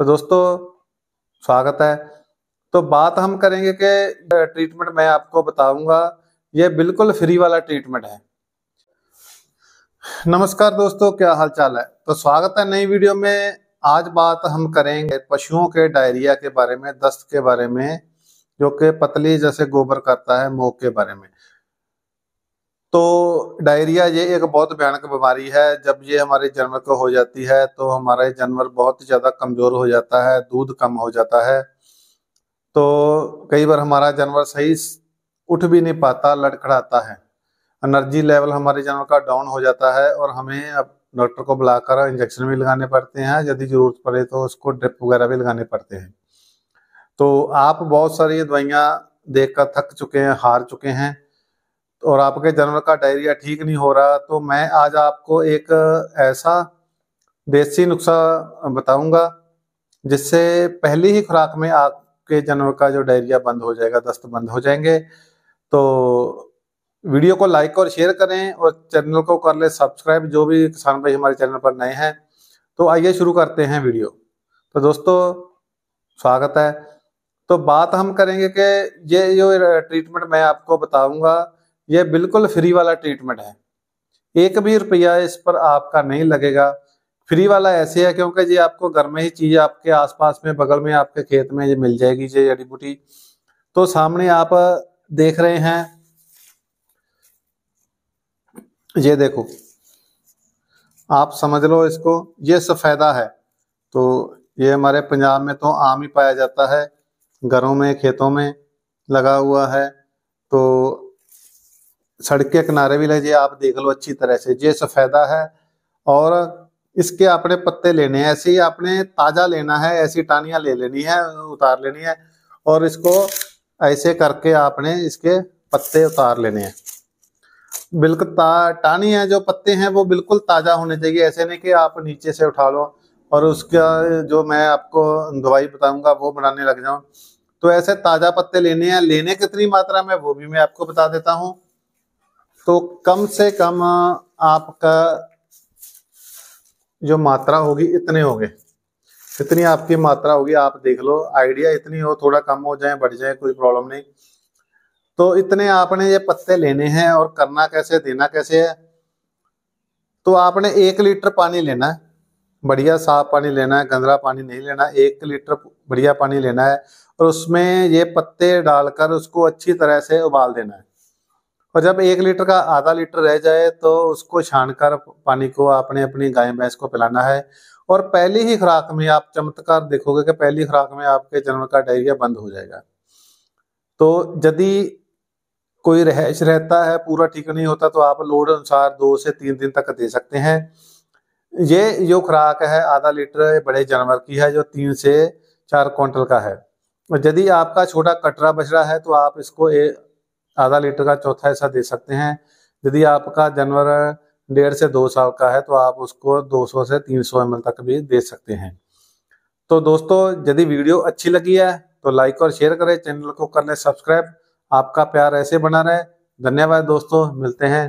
तो दोस्तों स्वागत है तो बात हम करेंगे कि ट्रीटमेंट मैं आपको बताऊंगा ये बिल्कुल फ्री वाला ट्रीटमेंट है नमस्कार दोस्तों क्या हाल चाल है तो स्वागत है नई वीडियो में आज बात हम करेंगे पशुओं के डायरिया के बारे में दस्त के बारे में जो कि पतली जैसे गोबर करता है मोह के बारे में तो डायरिया ये एक बहुत भयानक बीमारी है जब ये हमारे जानवर को हो जाती है तो हमारे जानवर बहुत ज़्यादा कमज़ोर हो जाता है दूध कम हो जाता है तो कई बार हमारा जानवर सही उठ भी नहीं पाता लड़खड़ाता है एनर्जी लेवल हमारे जानवर का डाउन हो जाता है और हमें अब डॉक्टर को बुलाकर इंजेक्शन भी लगाने पड़ते हैं यदि ज़रूरत पड़े तो उसको ड्रिप वगैरह भी लगाने पड़ते हैं तो आप बहुत सारी दवाइयाँ देख कर थक चुके हैं हार चुके हैं और आपके जानवर का डायरिया ठीक नहीं हो रहा तो मैं आज आपको एक ऐसा देसी नुस्खा बताऊंगा जिससे पहली ही खुराक में आपके जानवर का जो डायरिया बंद हो जाएगा दस्त बंद हो जाएंगे तो वीडियो को लाइक और शेयर करें और चैनल को कर ले सब्सक्राइब जो भी किसान भाई हमारे चैनल पर नए हैं तो आइए शुरू करते हैं वीडियो तो दोस्तों स्वागत है तो बात हम करेंगे कि ये जो ट्रीटमेंट मैं आपको बताऊंगा यह बिल्कुल फ्री वाला ट्रीटमेंट है एक भी रुपया इस पर आपका नहीं लगेगा फ्री वाला ऐसे है क्योंकि ये आपको घर में ही चीज़ आपके आसपास में बगल में आपके खेत में ये मिल जाएगी ये जड़ी बूटी तो सामने आप देख रहे हैं ये देखो आप समझ लो इसको ये सफ़ेदा है तो ये हमारे पंजाब में तो आम ही पाया जाता है घरों में खेतों में लगा हुआ है तो सड़क के किनारे भी लगे आप देख लो अच्छी तरह से ये सफ़ेदा है और इसके आपने पत्ते लेने हैं ऐसे ही आपने ताज़ा लेना है ऐसी टानिया ले लेनी है उतार लेनी है और इसको ऐसे करके आपने इसके पत्ते उतार लेने हैं बिल्कुल टानी है जो पत्ते हैं वो बिल्कुल ताज़ा होने चाहिए ऐसे नहीं कि आप नीचे से उठा लो और उसका जो मैं आपको दवाई बताऊंगा वो बनाने लग जाऊं तो ऐसे ताज़ा पत्ते लेने हैं लेने कितनी मात्रा में वो भी मैं आपको बता देता हूँ तो कम से कम आपका जो मात्रा होगी इतने होंगे इतनी आपकी मात्रा होगी आप देख लो आइडिया इतनी हो थोड़ा कम हो जाए बढ़ जाए कोई प्रॉब्लम नहीं तो इतने आपने ये पत्ते लेने हैं और करना कैसे देना कैसे है तो आपने एक लीटर पानी लेना है बढ़िया साफ पानी लेना है गंदरा पानी नहीं लेना एक लीटर बढ़िया पानी लेना है और उसमें ये पत्ते डालकर उसको अच्छी तरह से उबाल देना है और जब एक लीटर का आधा लीटर रह जाए तो उसको छानकर पानी को आपने अपनी गाय भैंस को पिलाना है और पहली ही खुराक में आप चमत्कार देखोगे कि पहली खुराक में आपके जन्म का डायरिया बंद हो जाएगा तो यदि कोई रहश रहता है पूरा ठीक नहीं होता तो आप लोड अनुसार दो से तीन दिन तक दे सकते हैं ये जो खुराक है आधा लीटर बड़े जानवर की है जो तीन से चार क्विंटल का है यदि आपका छोटा कटरा बछड़ा है तो आप इसको आधा लीटर का चौथा हिस्सा दे सकते हैं यदि आपका जानवर डेढ़ से दो साल का है तो आप उसको 200 से 300 सौ तक भी दे सकते हैं तो दोस्तों यदि वीडियो अच्छी लगी है तो लाइक और शेयर करें चैनल को कर लें सब्सक्राइब आपका प्यार ऐसे बना रहे धन्यवाद दोस्तों मिलते हैं